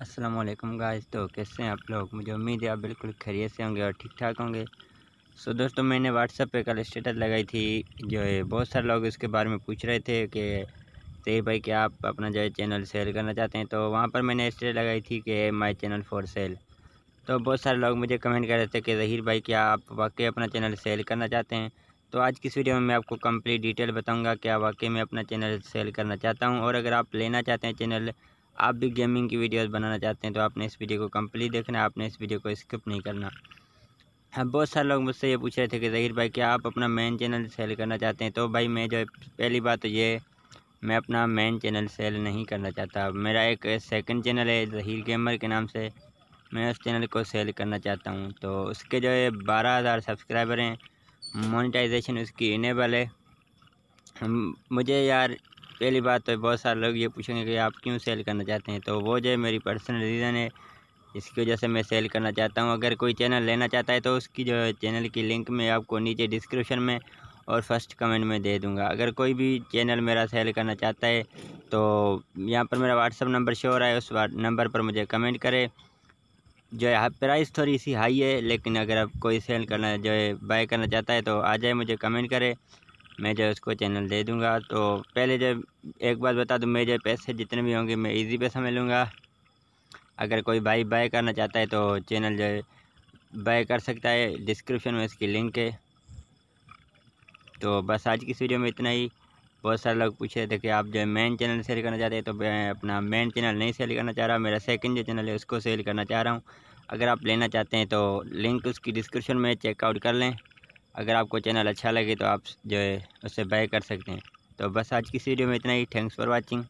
Aslam guys तो कैसे हैं आप लोग मुझे उम्मीद है आप बिल्कुल खैरियत से होंगे और ठीक ठाक होंगे सो दोस्तों मैंने व्हाट्सअप पे कल स्टेटस लगाई थी जो है बहुत सारे लोग इसके बारे में पूछ रहे थे कि तेज तो भाई क्या आप अपना जो है चैनल सेल करना चाहते हैं तो वहाँ पर मैंने स्टेटस लगाई थी कि माई चैनल फॉर सेल तो बहुत सारे लोग मुझे कमेंट कर रहे थे कि जहीर भाई क्या आप वाकई अपना चैनल सेल करना चाहते हैं तो आज की इस वीडियो में मैं आपको कम्प्लीट डिटेल बताऊँगा क्या वाकई मैं अपना चैनल सेल करना चाहता हूँ और अगर आप लेना चाहते हैं चैनल आप भी गेमिंग की वीडियोस बनाना चाहते हैं तो आपने इस वीडियो को कम्प्लीट देखना आपने इस वीडियो को स्किप नहीं करना अब हाँ, बहुत सारे लोग मुझसे ये पूछ रहे थे कि जहीर भाई क्या आप अपना मेन चैनल सेल करना चाहते हैं तो भाई मैं जो पहली बात तो ये मैं अपना मेन चैनल सेल नहीं करना चाहता मेरा एक सेकेंड चैनल है जहीर गेमर के नाम से मैं उस चैनल को सेल करना चाहता हूँ तो उसके जो है बारह हज़ार सब्सक्राइबर हैं मोनिटाइजेशन उसकी इनेबल है मुझे यार पहली बात तो बहुत सारे लोग ये पूछेंगे कि आप क्यों सेल करना चाहते हैं तो वो जो है मेरी पर्सनल रीज़न है इसकी वजह से मैं सेल करना चाहता हूँ अगर कोई चैनल लेना चाहता है तो उसकी जो चैनल की लिंक मैं आपको नीचे डिस्क्रिप्शन में और फर्स्ट कमेंट में दे दूँगा अगर कोई भी चैनल मेरा सेल करना चाहता है तो यहाँ पर मेरा व्हाट्सअप नंबर शो रहा है उस नंबर पर मुझे कमेंट करें जो है प्राइस हाँ, थोड़ी सी हाई है लेकिन अगर आप कोई सेल करना जो है बाय करना चाहता है तो आ जाए मुझे कमेंट करें मैं जो उसको चैनल दे दूँगा तो पहले जब एक बात बता दूँ मेरे पैसे जितने भी होंगे मैं इजी पैसा में लूँगा अगर कोई भाई बाय करना चाहता है तो चैनल जो है बाय कर सकता है डिस्क्रिप्शन में इसकी लिंक है तो बस आज की इस वीडियो में इतना ही बहुत सारे लोग पूछ रहे थे कि आप जो मेन चैनल सेल करना चाहते हैं तो मैं अपना मेन चैनल नहीं सेल करना चाह रहा मेरा सेकंड जो चैनल है उसको सेल करना चाह रहा हूँ अगर आप लेना चाहते हैं तो लिंक उसकी डिस्क्रिप्शन में चेकआउट कर लें अगर आपको चैनल अच्छा लगे तो आप जो है उसे बाय कर सकते हैं तो बस आज की इस वीडियो में इतना ही थैंक्स फॉर वॉचिंग